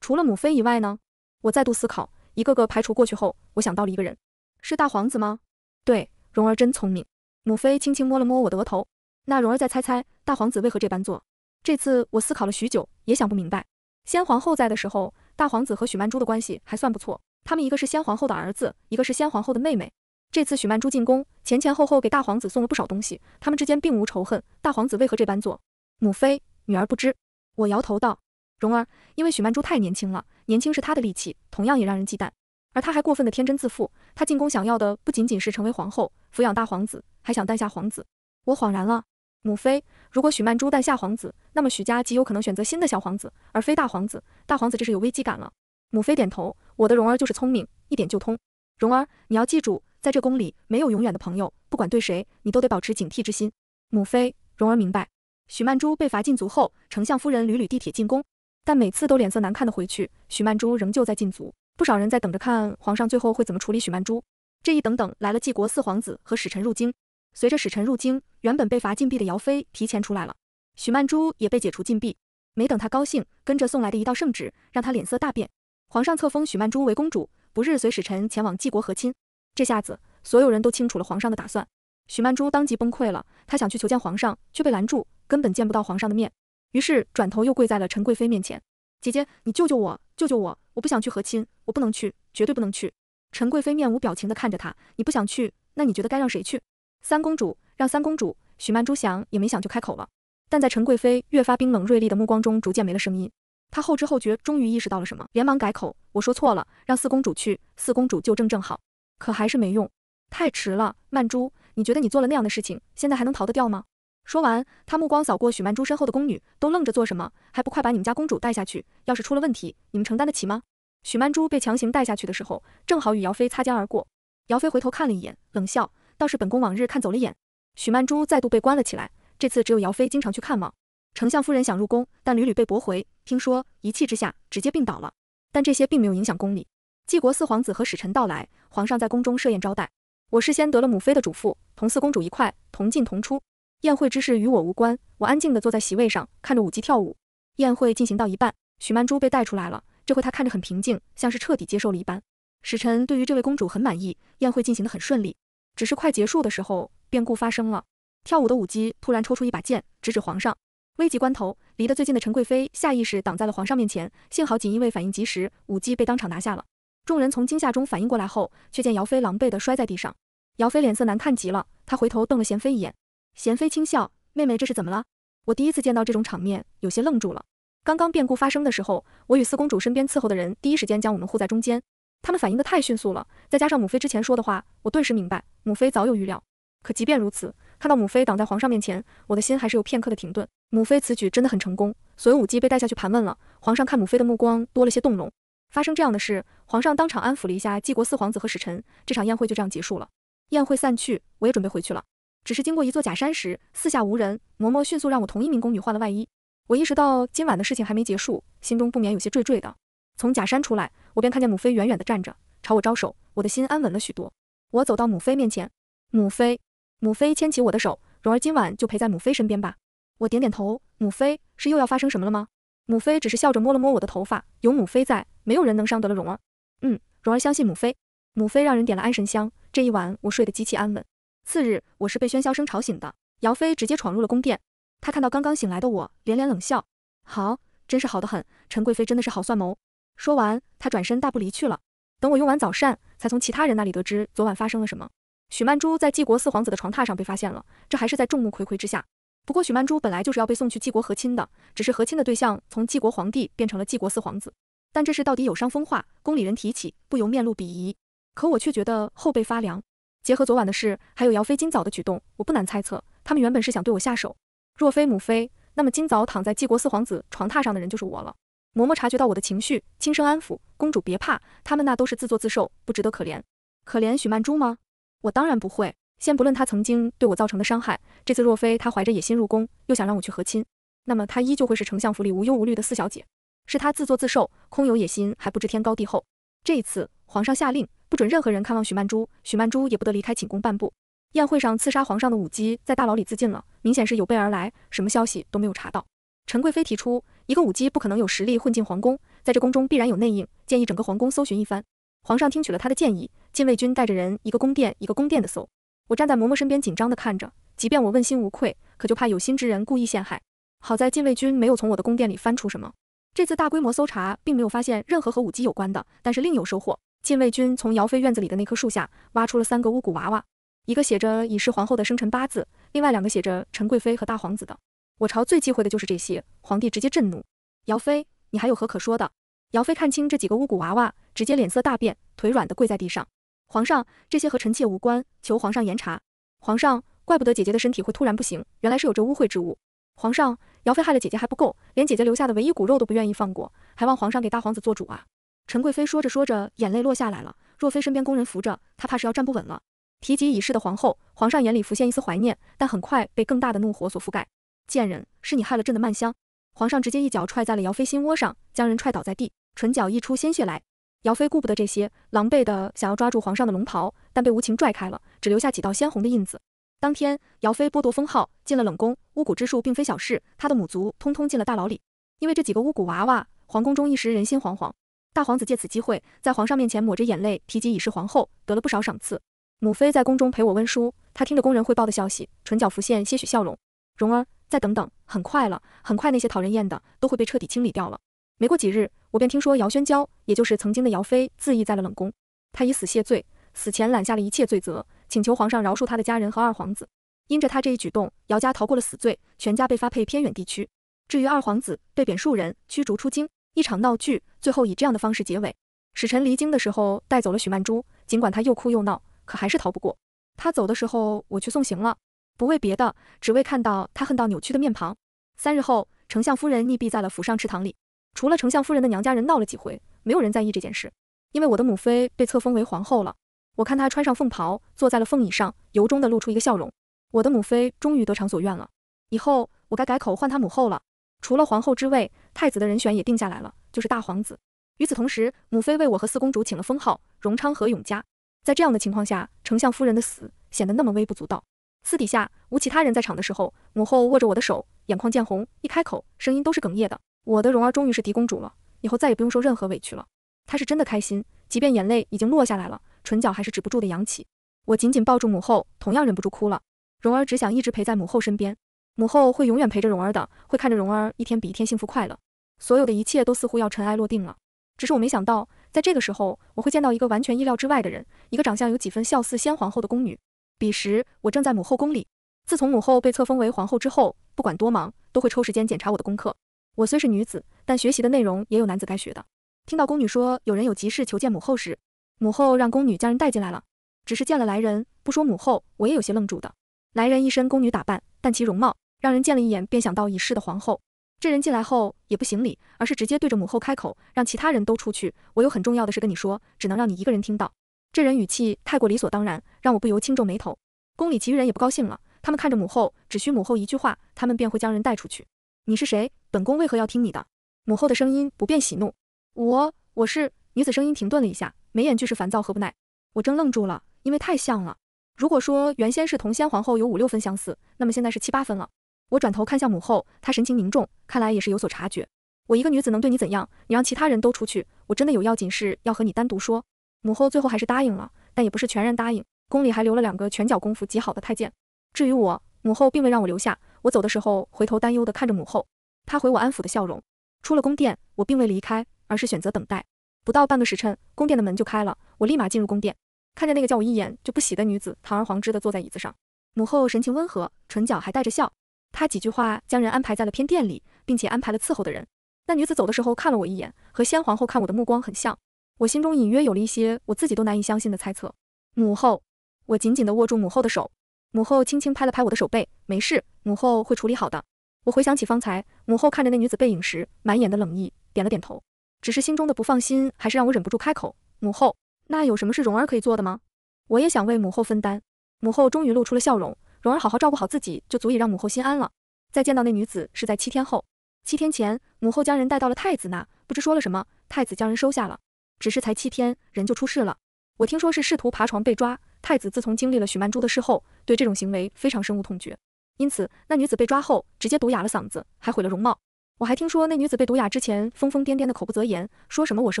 除了母妃以外呢？我再度思考，一个个排除过去后，我想到了一个人。是大皇子吗？对，蓉儿真聪明。母妃轻轻摸了摸我的额头。那蓉儿再猜猜，大皇子为何这般做？这次我思考了许久，也想不明白。先皇后在的时候，大皇子和许曼珠的关系还算不错，他们一个是先皇后的儿子，一个是先皇后的妹妹。这次许曼珠进宫前前后后给大皇子送了不少东西，他们之间并无仇恨。大皇子为何这般做？母妃，女儿不知。我摇头道：“蓉儿，因为许曼珠太年轻了，年轻是她的利器，同样也让人忌惮。而她还过分的天真自负。她进宫想要的不仅仅是成为皇后，抚养大皇子，还想诞下皇子。”我恍然了。母妃，如果许曼珠诞下皇子，那么许家极有可能选择新的小皇子，而非大皇子。大皇子这是有危机感了。母妃点头，我的蓉儿就是聪明，一点就通。蓉儿，你要记住，在这宫里没有永远的朋友，不管对谁，你都得保持警惕之心。母妃，蓉儿明白。许曼珠被罚禁足后，丞相夫人屡屡地铁进宫，但每次都脸色难看的回去。许曼珠仍旧在禁足，不少人在等着看皇上最后会怎么处理许曼珠。这一等等来了继国四皇子和使臣入京。随着使臣入京，原本被罚禁闭的姚妃提前出来了，许曼珠也被解除禁闭。没等她高兴，跟着送来的一道圣旨，让她脸色大变。皇上册封许曼珠为公主，不日随使臣前往季国和亲。这下子，所有人都清楚了皇上的打算。许曼珠当即崩溃了，她想去求见皇上，却被拦住，根本见不到皇上的面。于是转头又跪在了陈贵妃面前：“姐姐，你救救我，救救我！我不想去和亲，我不能去，绝对不能去。”陈贵妃面无表情地看着她：“你不想去，那你觉得该让谁去？”三公主让三公主，许曼珠想也没想就开口了，但在陈贵妃越发冰冷锐利的目光中，逐渐没了声音。她后知后觉，终于意识到了什么，连忙改口：“我说错了，让四公主去，四公主就正正好。”可还是没用，太迟了。曼珠，你觉得你做了那样的事情，现在还能逃得掉吗？说完，她目光扫过许曼珠身后的宫女，都愣着做什么？还不快把你们家公主带下去！要是出了问题，你们承担得起吗？许曼珠被强行带下去的时候，正好与姚妃擦肩而过。姚妃回头看了一眼，冷笑。倒是本宫往日看走了眼，许曼珠再度被关了起来。这次只有姚妃经常去看望。丞相夫人想入宫，但屡屡被驳回。听说一气之下直接病倒了。但这些并没有影响宫里。晋国四皇子和使臣到来，皇上在宫中设宴招待。我事先得了母妃的嘱咐，同四公主一块同进同出。宴会之事与我无关，我安静的坐在席位上，看着舞姬跳舞。宴会进行到一半，许曼珠被带出来了。这回她看着很平静，像是彻底接受了一般。使臣对于这位公主很满意，宴会进行的很顺利。只是快结束的时候，变故发生了。跳舞的舞姬突然抽出一把剑，直指皇上。危急关头，离得最近的陈贵妃下意识挡在了皇上面前。幸好锦衣卫反应及时，舞姬被当场拿下了。众人从惊吓中反应过来后，却见姚妃狼狈地摔在地上。姚妃脸色难看极了，她回头瞪了贤妃一眼。贤妃轻笑：“妹妹这是怎么了？我第一次见到这种场面，有些愣住了。刚刚变故发生的时候，我与四公主身边伺候的人第一时间将我们护在中间。”他们反应的太迅速了，再加上母妃之前说的话，我顿时明白母妃早有预料。可即便如此，看到母妃挡在皇上面前，我的心还是有片刻的停顿。母妃此举真的很成功，所有舞姬被带下去盘问了。皇上看母妃的目光多了些动容。发生这样的事，皇上当场安抚了一下季国四皇子和使臣，这场宴会就这样结束了。宴会散去，我也准备回去了。只是经过一座假山时，四下无人，嬷嬷迅速让我同一名宫女换了外衣。我意识到今晚的事情还没结束，心中不免有些惴惴的。从假山出来，我便看见母妃远远地站着，朝我招手，我的心安稳了许多。我走到母妃面前，母妃，母妃牵起我的手，蓉儿今晚就陪在母妃身边吧。我点点头，母妃是又要发生什么了吗？母妃只是笑着摸了摸我的头发，有母妃在，没有人能伤得了蓉儿。嗯，蓉儿相信母妃。母妃让人点了安神香，这一晚我睡得极其安稳。次日，我是被喧嚣声吵醒的。姚妃直接闯入了宫殿，她看到刚刚醒来的我，连连冷笑：好，真是好得很。陈贵妃真的是好算谋。说完，他转身大步离去了。等我用完早膳，才从其他人那里得知昨晚发生了什么。许曼珠在晋国四皇子的床榻上被发现了，这还是在众目睽睽之下。不过许曼珠本来就是要被送去晋国和亲的，只是和亲的对象从晋国皇帝变成了晋国四皇子。但这事到底有伤风化，宫里人提起，不由面露鄙夷。可我却觉得后背发凉。结合昨晚的事，还有姚妃今早的举动，我不难猜测，他们原本是想对我下手。若非母妃，那么今早躺在晋国四皇子床榻上的人就是我了。嬷嬷察觉到我的情绪，轻声安抚：“公主别怕，他们那都是自作自受，不值得可怜。可怜许曼珠吗？我当然不会。先不论她曾经对我造成的伤害，这次若非她怀着野心入宫，又想让我去和亲，那么她依旧会是丞相府里无忧无虑的四小姐。是她自作自受，空有野心还不知天高地厚。这一次，皇上下令不准任何人看望许曼珠，许曼珠也不得离开寝宫半步。宴会上刺杀皇上的舞姬在大牢里自尽了，明显是有备而来，什么消息都没有查到。陈贵妃提出。”一个舞姬不可能有实力混进皇宫，在这宫中必然有内应，建议整个皇宫搜寻一番。皇上听取了他的建议，禁卫军带着人一个宫殿一个宫殿的搜。我站在嬷嬷身边，紧张的看着，即便我问心无愧，可就怕有心之人故意陷害。好在禁卫军没有从我的宫殿里翻出什么，这次大规模搜查并没有发现任何和舞姬有关的，但是另有收获，禁卫军从姚妃院子里的那棵树下挖出了三个巫蛊娃娃，一个写着已是皇后的生辰八字，另外两个写着陈贵妃和大皇子的。我朝最忌讳的就是这些，皇帝直接震怒。姚妃，你还有何可说的？姚妃看清这几个巫蛊娃娃，直接脸色大变，腿软的跪在地上。皇上，这些和臣妾无关，求皇上严查。皇上，怪不得姐姐的身体会突然不行，原来是有这污秽之物。皇上，姚妃害了姐姐还不够，连姐姐留下的唯一骨肉都不愿意放过，还望皇上给大皇子做主啊！陈贵妃说着说着，眼泪落下来了，若非身边宫人扶着，她怕是要站不稳了。提及已逝的皇后，皇上眼里浮现一丝怀念，但很快被更大的怒火所覆盖。贱人，是你害了朕的曼香！皇上直接一脚踹在了姚妃心窝上，将人踹倒在地，唇角溢出鲜血来。姚妃顾不得这些，狼狈的想要抓住皇上的龙袍，但被无情拽开了，只留下几道鲜红的印子。当天，姚妃剥夺封号，进了冷宫。巫蛊之术并非小事，她的母族通通进了大牢里。因为这几个巫蛊娃娃，皇宫中一时人心惶惶。大皇子借此机会，在皇上面前抹着眼泪提及已是皇后，得了不少赏赐。母妃在宫中陪我温书，她听着宫人汇报的消息，唇角浮现些许笑容。蓉儿。再等等，很快了，很快那些讨人厌的都会被彻底清理掉了。没过几日，我便听说姚宣娇，也就是曾经的姚妃，自缢在了冷宫。她以死谢罪，死前揽下了一切罪责，请求皇上饶恕她的家人和二皇子。因着她这一举动，姚家逃过了死罪，全家被发配偏远地区。至于二皇子，被贬庶人，驱逐出京。一场闹剧，最后以这样的方式结尾。使臣离京的时候带走了许曼珠，尽管她又哭又闹，可还是逃不过。他走的时候，我去送行了。不为别的，只为看到他恨到扭曲的面庞。三日后，丞相夫人溺毙在了府上池塘里。除了丞相夫人的娘家人闹了几回，没有人在意这件事。因为我的母妃被册封为皇后了。我看她穿上凤袍，坐在了凤椅上，由衷的露出一个笑容。我的母妃终于得偿所愿了。以后我该改口唤她母后了。除了皇后之位，太子的人选也定下来了，就是大皇子。与此同时，母妃为我和四公主请了封号，荣昌和永嘉。在这样的情况下，丞相夫人的死显得那么微不足道。私底下无其他人在场的时候，母后握着我的手，眼眶渐红，一开口声音都是哽咽的。我的蓉儿终于是嫡公主了，以后再也不用受任何委屈了。她是真的开心，即便眼泪已经落下来了，唇角还是止不住的扬起。我紧紧抱住母后，同样忍不住哭了。蓉儿只想一直陪在母后身边，母后会永远陪着蓉儿的，会看着蓉儿一天比一天幸福快乐。所有的一切都似乎要尘埃落定了，只是我没想到，在这个时候我会见到一个完全意料之外的人，一个长相有几分笑似先皇后的宫女。彼时，我正在母后宫里。自从母后被册封为皇后之后，不管多忙，都会抽时间检查我的功课。我虽是女子，但学习的内容也有男子该学的。听到宫女说有人有急事求见母后时，母后让宫女将人带进来了。只是见了来人，不说母后，我也有些愣住的。来人一身宫女打扮，但其容貌让人见了一眼便想到已逝的皇后。这人进来后也不行礼，而是直接对着母后开口：“让其他人都出去，我有很重要的事跟你说，只能让你一个人听到。”这人语气太过理所当然，让我不由轻皱眉头。宫里其余人也不高兴了，他们看着母后，只需母后一句话，他们便会将人带出去。你是谁？本宫为何要听你的？母后的声音不便喜怒。我，我是女子，声音停顿了一下，眉眼俱是烦躁和不耐。我正愣住了，因为太像了。如果说原先是同先皇后有五六分相似，那么现在是七八分了。我转头看向母后，她神情凝重，看来也是有所察觉。我一个女子能对你怎样？你让其他人都出去，我真的有要紧事要和你单独说。母后最后还是答应了，但也不是全然答应，宫里还留了两个拳脚功夫极好的太监。至于我，母后并未让我留下。我走的时候回头担忧地看着母后，她回我安抚的笑容。出了宫殿，我并未离开，而是选择等待。不到半个时辰，宫殿的门就开了，我立马进入宫殿，看见那个叫我一眼就不喜的女子，堂而皇之的坐在椅子上。母后神情温和，唇角还带着笑。她几句话将人安排在了偏殿里，并且安排了伺候的人。那女子走的时候看了我一眼，和先皇后看我的目光很像。我心中隐约有了一些我自己都难以相信的猜测，母后，我紧紧地握住母后的手，母后轻轻拍了拍我的手背，没事，母后会处理好的。我回想起方才母后看着那女子背影时满眼的冷意，点了点头，只是心中的不放心还是让我忍不住开口，母后，那有什么是蓉儿可以做的吗？我也想为母后分担。母后终于露出了笑容，蓉儿好好照顾好自己，就足以让母后心安了。再见到那女子是在七天后，七天前，母后将人带到了太子那，不知说了什么，太子将人收下了。只是才七天，人就出事了。我听说是试图爬床被抓。太子自从经历了许曼珠的事后，对这种行为非常深恶痛绝。因此，那女子被抓后，直接毒哑了嗓子，还毁了容貌。我还听说那女子被毒哑之前，疯疯癫癫的口不择言，说什么我是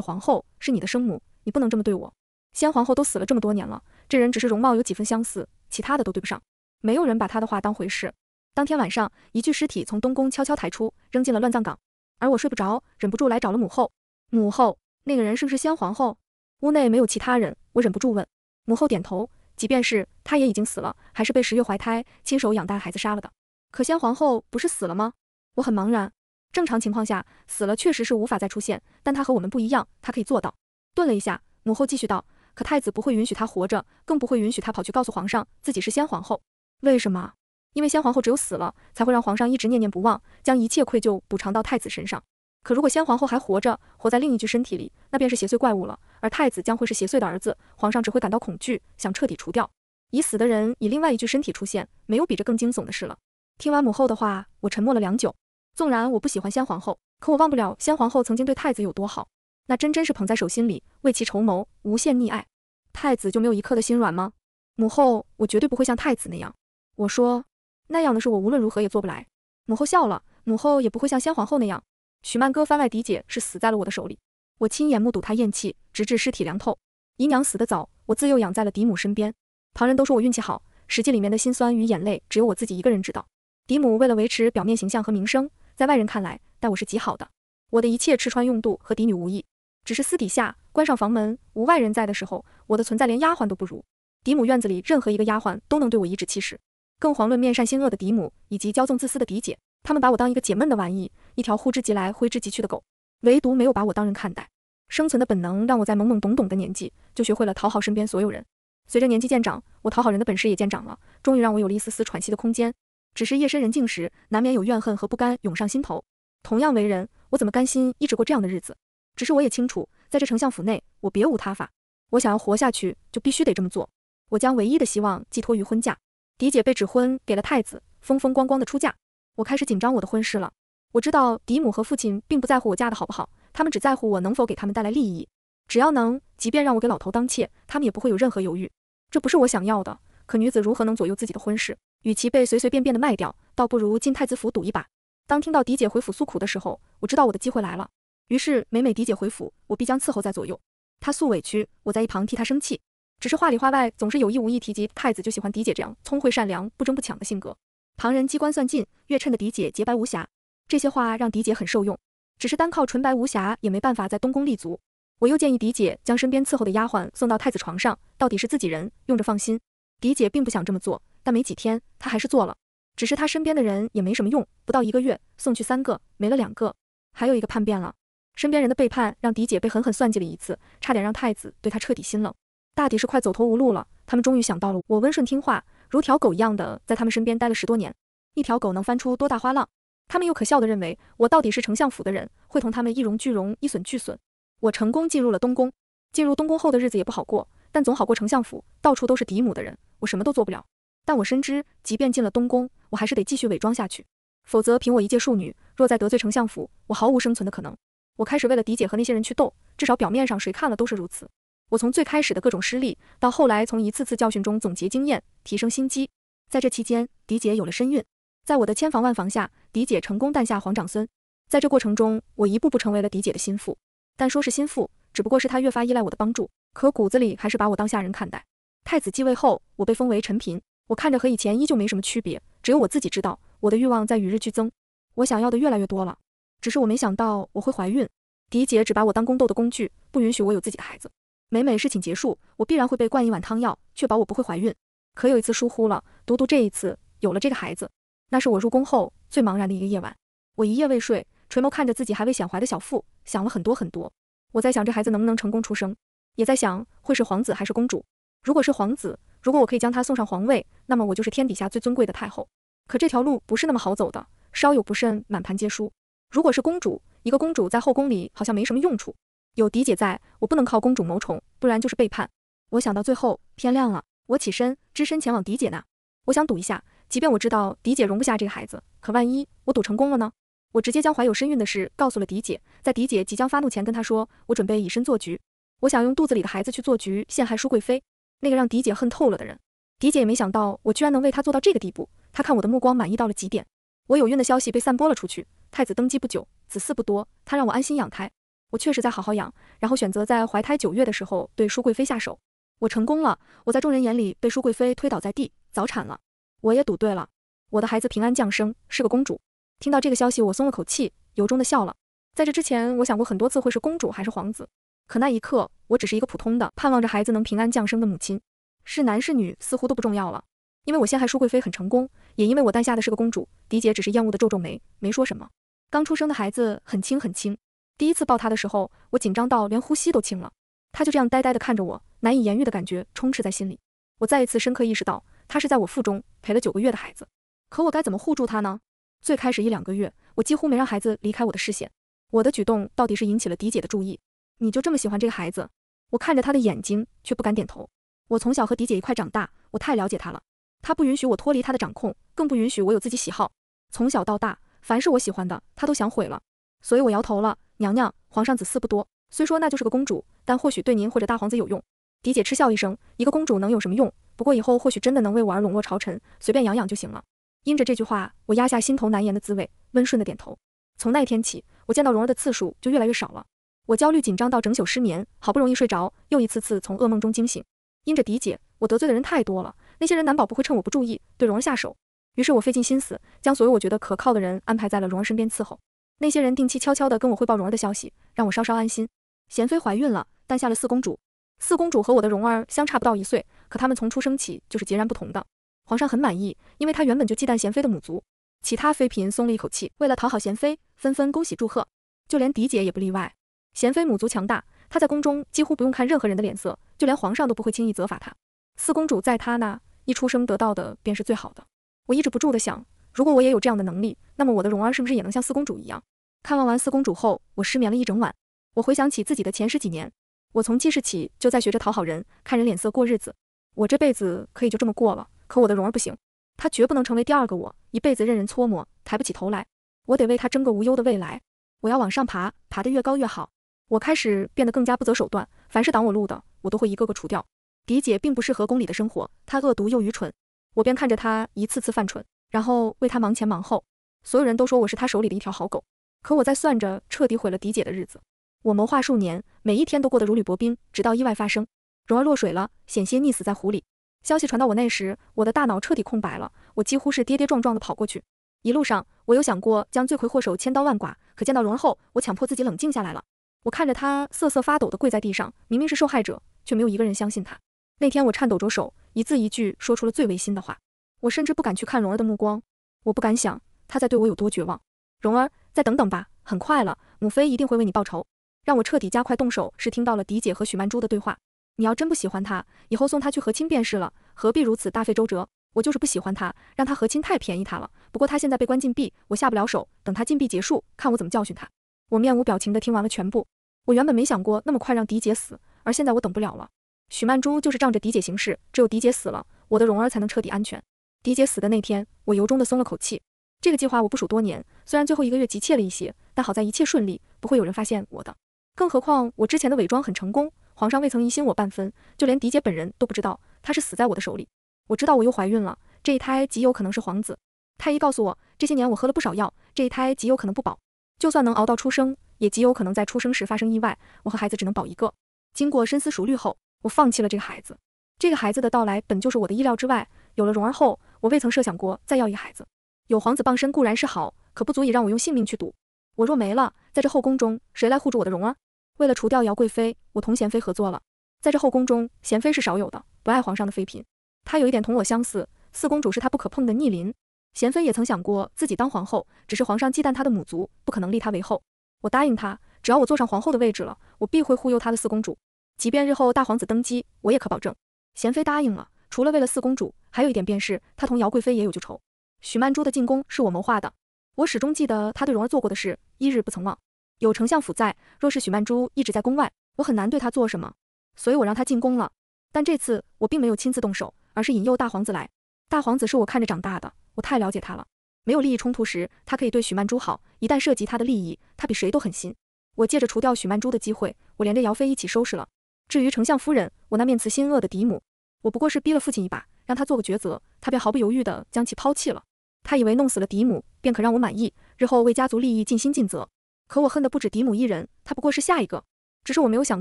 皇后，是你的生母，你不能这么对我。先皇后都死了这么多年了，这人只是容貌有几分相似，其他的都对不上。没有人把她的话当回事。当天晚上，一具尸体从东宫悄悄抬出，扔进了乱葬岗。而我睡不着，忍不住来找了母后。母后。那个人是不是先皇后？屋内没有其他人，我忍不住问。母后点头，即便是她也已经死了，还是被十月怀胎亲手养大孩子杀了的。可先皇后不是死了吗？我很茫然。正常情况下，死了确实是无法再出现，但她和我们不一样，她可以做到。顿了一下，母后继续道，可太子不会允许她活着，更不会允许她跑去告诉皇上自己是先皇后。为什么？因为先皇后只有死了，才会让皇上一直念念不忘，将一切愧疚补偿到太子身上。可如果先皇后还活着，活在另一具身体里，那便是邪祟怪物了。而太子将会是邪祟的儿子，皇上只会感到恐惧，想彻底除掉已死的人以另外一具身体出现，没有比这更惊悚的事了。听完母后的话，我沉默了良久。纵然我不喜欢先皇后，可我忘不了先皇后曾经对太子有多好，那真真是捧在手心里，为其筹谋，无限溺爱。太子就没有一刻的心软吗？母后，我绝对不会像太子那样。我说那样的事，我无论如何也做不来。母后笑了，母后也不会像先皇后那样。许曼哥番外，嫡姐是死在了我的手里，我亲眼目睹她咽气，直至尸体凉透。姨娘死得早，我自幼养在了嫡母身边。旁人都说我运气好，实际里面的辛酸与眼泪，只有我自己一个人知道。嫡母为了维持表面形象和名声，在外人看来待我是极好的，我的一切吃穿用度和嫡女无异。只是私底下关上房门，无外人在的时候，我的存在连丫鬟都不如。嫡母院子里任何一个丫鬟都能对我颐指气使，更遑论面善心恶的嫡母以及骄纵自私的嫡姐。他们把我当一个解闷的玩意，一条呼之即来挥之即去的狗，唯独没有把我当人看待。生存的本能让我在懵懵懂懂的年纪就学会了讨好身边所有人。随着年纪渐长，我讨好人的本事也渐长了，终于让我有了一丝丝喘息的空间。只是夜深人静时，难免有怨恨和不甘涌上心头。同样为人，我怎么甘心一直过这样的日子？只是我也清楚，在这丞相府内，我别无他法。我想要活下去，就必须得这么做。我将唯一的希望寄托于婚嫁。狄姐被指婚给了太子，风风光光的出嫁。我开始紧张我的婚事了。我知道嫡母和父亲并不在乎我嫁的好不好，他们只在乎我能否给他们带来利益。只要能，即便让我给老头当妾，他们也不会有任何犹豫。这不是我想要的。可女子如何能左右自己的婚事？与其被随随便便的卖掉，倒不如进太子府赌一把。当听到嫡姐回府诉苦的时候，我知道我的机会来了。于是每每嫡姐回府，我必将伺候在左右。她诉委屈，我在一旁替她生气，只是话里话外总是有意无意提及太子就喜欢嫡姐这样聪慧善良、不争不抢的性格。旁人机关算尽，月趁的狄姐洁白无瑕，这些话让狄姐很受用。只是单靠纯白无瑕也没办法在东宫立足。我又建议狄姐将身边伺候的丫鬟送到太子床上，到底是自己人，用着放心。狄姐并不想这么做，但没几天，她还是做了。只是她身边的人也没什么用，不到一个月，送去三个，没了两个，还有一个叛变了。身边人的背叛让狄姐被狠狠算计了一次，差点让太子对她彻底心冷。大抵是快走投无路了，他们终于想到了我温顺听话。如条狗一样的在他们身边待了十多年，一条狗能翻出多大花浪？他们又可笑的认为我到底是丞相府的人，会同他们一荣俱荣，一损俱损。我成功进入了东宫，进入东宫后的日子也不好过，但总好过丞相府，到处都是嫡母的人，我什么都做不了。但我深知，即便进了东宫，我还是得继续伪装下去，否则凭我一介庶女，若再得罪丞相府，我毫无生存的可能。我开始为了嫡姐和那些人去斗，至少表面上谁看了都是如此。我从最开始的各种失利，到后来从一次次教训中总结经验，提升心机。在这期间，狄姐有了身孕，在我的千防万防下，狄姐成功诞下皇长孙。在这过程中，我一步步成为了狄姐的心腹。但说是心腹，只不过是她越发依赖我的帮助，可骨子里还是把我当下人看待。太子继位后，我被封为陈嫔，我看着和以前依旧没什么区别，只有我自己知道，我的欲望在与日俱增，我想要的越来越多了。只是我没想到我会怀孕。狄姐只把我当宫斗的工具，不允许我有自己的孩子。每每事情结束，我必然会被灌一碗汤药，确保我不会怀孕。可有一次疏忽了，独独这一次有了这个孩子，那是我入宫后最茫然的一个夜晚。我一夜未睡，垂眸看着自己还未显怀的小腹，想了很多很多。我在想这孩子能不能成功出生，也在想会是皇子还是公主。如果是皇子，如果我可以将他送上皇位，那么我就是天底下最尊贵的太后。可这条路不是那么好走的，稍有不慎满盘皆输。如果是公主，一个公主在后宫里好像没什么用处。有嫡姐在，我不能靠公主谋宠，不然就是背叛。我想到最后，天亮了，我起身，只身前往嫡姐那。我想赌一下，即便我知道嫡姐容不下这个孩子，可万一我赌成功了呢？我直接将怀有身孕的事告诉了嫡姐，在嫡姐即将发怒前跟她说，我准备以身做局。我想用肚子里的孩子去做局，陷害淑贵妃，那个让嫡姐恨透了的人。嫡姐也没想到我居然能为她做到这个地步，她看我的目光满意到了极点。我有孕的消息被散播了出去，太子登基不久，子嗣不多，她让我安心养胎。我确实在好好养，然后选择在怀胎九月的时候对淑贵妃下手，我成功了。我在众人眼里被淑贵妃推倒在地，早产了。我也赌对了，我的孩子平安降生，是个公主。听到这个消息，我松了口气，由衷的笑了。在这之前，我想过很多次会是公主还是皇子，可那一刻，我只是一个普通的盼望着孩子能平安降生的母亲，是男是女似乎都不重要了，因为我陷害淑贵妃很成功，也因为我诞下的是个公主。嫡姐只是厌恶的皱皱眉，没说什么。刚出生的孩子很轻很轻。第一次抱他的时候，我紧张到连呼吸都轻了。他就这样呆呆地看着我，难以言喻的感觉充斥在心里。我再一次深刻意识到，他是在我腹中陪了九个月的孩子。可我该怎么护住他呢？最开始一两个月，我几乎没让孩子离开我的视线。我的举动到底是引起了嫡姐的注意？你就这么喜欢这个孩子？我看着他的眼睛，却不敢点头。我从小和嫡姐一块长大，我太了解他了。他不允许我脱离他的掌控，更不允许我有自己喜好。从小到大，凡是我喜欢的，他都想毁了。所以我摇头了。娘娘，皇上子嗣不多，虽说那就是个公主，但或许对您或者大皇子有用。狄姐嗤笑一声，一个公主能有什么用？不过以后或许真的能为我而笼络朝臣，随便养养就行了。因着这句话，我压下心头难言的滋味，温顺的点头。从那天起，我见到蓉儿的次数就越来越少了。我焦虑紧张到整宿失眠，好不容易睡着，又一次次从噩梦中惊醒。因着狄姐，我得罪的人太多了，那些人难保不会趁我不注意对蓉儿下手。于是我费尽心思，将所有我觉得可靠的人安排在了蓉儿身边伺候。那些人定期悄悄地跟我汇报蓉儿的消息，让我稍稍安心。贤妃怀孕了，诞下了四公主。四公主和我的蓉儿相差不到一岁，可他们从出生起就是截然不同的。皇上很满意，因为他原本就忌惮贤妃的母族。其他妃嫔松了一口气，为了讨好贤妃，纷纷恭喜祝贺，就连嫡姐也不例外。贤妃母族强大，她在宫中几乎不用看任何人的脸色，就连皇上都不会轻易责罚她。四公主在她那一出生得到的便是最好的。我抑制不住的想。如果我也有这样的能力，那么我的蓉儿是不是也能像四公主一样？看望完四公主后，我失眠了一整晚。我回想起自己的前十几年，我从记事起就在学着讨好人，看人脸色过日子。我这辈子可以就这么过了，可我的蓉儿不行，她绝不能成为第二个我，一辈子任人搓磨，抬不起头来。我得为她争个无忧的未来。我要往上爬，爬得越高越好。我开始变得更加不择手段，凡是挡我路的，我都会一个个除掉。嫡姐并不适合宫里的生活，她恶毒又愚蠢，我便看着她一次次犯蠢。然后为他忙前忙后，所有人都说我是他手里的一条好狗。可我在算着彻底毁了迪姐的日子，我谋划数年，每一天都过得如履薄冰，直到意外发生，蓉儿落水了，险些溺死在湖里。消息传到我那时，我的大脑彻底空白了，我几乎是跌跌撞撞的跑过去。一路上，我有想过将罪魁祸首千刀万剐，可见到蓉儿后，我强迫自己冷静下来了。我看着他瑟瑟发抖的跪在地上，明明是受害者，却没有一个人相信他。那天我颤抖着手，一字一句说出了最违心的话。我甚至不敢去看蓉儿的目光，我不敢想她在对我有多绝望。蓉儿，再等等吧，很快了，母妃一定会为你报仇。让我彻底加快动手，是听到了狄姐和许曼珠的对话。你要真不喜欢她，以后送她去和亲便是了，何必如此大费周折？我就是不喜欢她，让她和亲太便宜她了。不过她现在被关禁闭，我下不了手。等她禁闭结束，看我怎么教训她。我面无表情的听完了全部。我原本没想过那么快让狄姐死，而现在我等不了了。许曼珠就是仗着狄姐行事，只有狄姐死了，我的蓉儿才能彻底安全。狄姐死的那天，我由衷的松了口气。这个计划我部署多年，虽然最后一个月急切了一些，但好在一切顺利，不会有人发现我的。更何况我之前的伪装很成功，皇上未曾疑心我半分，就连狄姐本人都不知道她是死在我的手里。我知道我又怀孕了，这一胎极有可能是皇子。太医告诉我，这些年我喝了不少药，这一胎极有可能不保。就算能熬到出生，也极有可能在出生时发生意外。我和孩子只能保一个。经过深思熟虑后，我放弃了这个孩子。这个孩子的到来本就是我的意料之外。有了蓉儿后，我未曾设想过再要一孩子。有皇子傍身固然是好，可不足以让我用性命去赌。我若没了，在这后宫中，谁来护住我的蓉儿？为了除掉姚贵妃，我同贤妃合作了。在这后宫中，贤妃是少有的不爱皇上的妃嫔。她有一点同我相似，四公主是她不可碰的逆鳞。贤妃也曾想过自己当皇后，只是皇上忌惮她的母族，不可能立她为后。我答应她，只要我坐上皇后的位置了，我必会护佑她的四公主。即便日后大皇子登基，我也可保证。贤妃答应了。除了为了四公主，还有一点便是她同姚贵妃也有旧仇。许曼珠的进宫是我谋划的，我始终记得她对蓉儿做过的事，一日不曾忘。有丞相府在，若是许曼珠一直在宫外，我很难对她做什么。所以我让她进宫了。但这次我并没有亲自动手，而是引诱大皇子来。大皇子是我看着长大的，我太了解他了。没有利益冲突时，他可以对许曼珠好；一旦涉及他的利益，他比谁都狠心。我借着除掉许曼珠的机会，我连着姚妃一起收拾了。至于丞相夫人，我那面慈心恶的嫡母。我不过是逼了父亲一把，让他做个抉择，他便毫不犹豫地将其抛弃了。他以为弄死了嫡母，便可让我满意，日后为家族利益尽心尽责。可我恨的不止嫡母一人，他不过是下一个。只是我没有想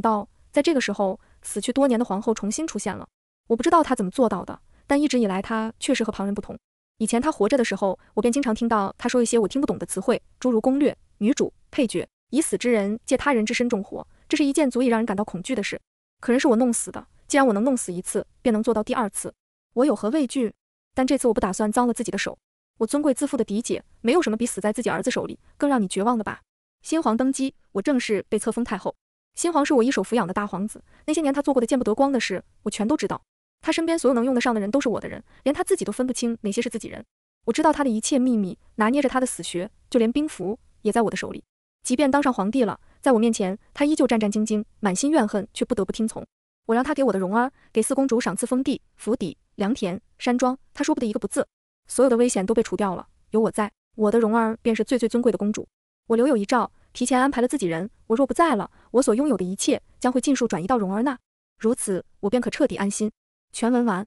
到，在这个时候，死去多年的皇后重新出现了。我不知道她怎么做到的，但一直以来，她确实和旁人不同。以前她活着的时候，我便经常听到她说一些我听不懂的词汇，诸如攻略、女主、配角、以死之人借他人之身重活。这是一件足以让人感到恐惧的事。可人是我弄死的。既然我能弄死一次，便能做到第二次，我有何畏惧？但这次我不打算脏了自己的手。我尊贵自负的嫡姐，没有什么比死在自己儿子手里更让你绝望的吧？新皇登基，我正式被册封太后。新皇是我一手抚养的大皇子，那些年他做过的见不得光的事，我全都知道。他身边所有能用得上的人都是我的人，连他自己都分不清哪些是自己人。我知道他的一切秘密，拿捏着他的死穴，就连兵符也在我的手里。即便当上皇帝了，在我面前，他依旧战战兢兢，满心怨恨，却不得不听从。我让他给我的蓉儿，给四公主赏赐封地、府邸、良田、山庄。他说不得一个不字。所有的危险都被除掉了，有我在，我的蓉儿便是最最尊贵的公主。我留有遗诏，提前安排了自己人。我若不在了，我所拥有的一切将会尽数转移到蓉儿那。如此，我便可彻底安心。全文完。